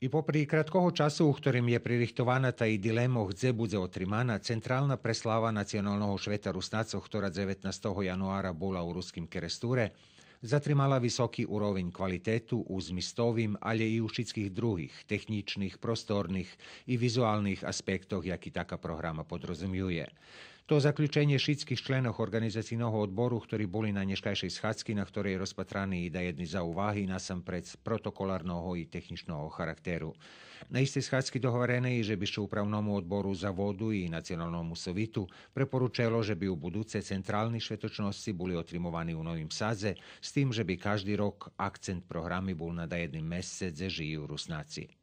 І попри краткого часу, у котором є пририхтована та і дилемо, где буде отримана центральна прислава національного швета Руснацу, которая 19 януара була у русском Керестуре, zatrimala visoki urovinj kvalitetu uz mistovim, ali i u šitskih drugih, tehničnih, prostornih i vizualnih aspektov jak i taka programa podrazumijuje. To zaključenje šitskih členov organizacijnog odboru, ktori boli na neškajšej schadzki, na ktorej rozpatrani i da jedni za uvahi nasam pred protokolarnoho i tehničnog charakteru. Na iste hacki dohovorene i že še upravnomu odboru za vodu i nacionalnomu sovitu preporučelo, že bi u buduce centralni švetočnosti boli otrimovani u Novim Saze, s tim, že bi každý rok akcent programy bol na jedný mesec že žijú Rusnáci.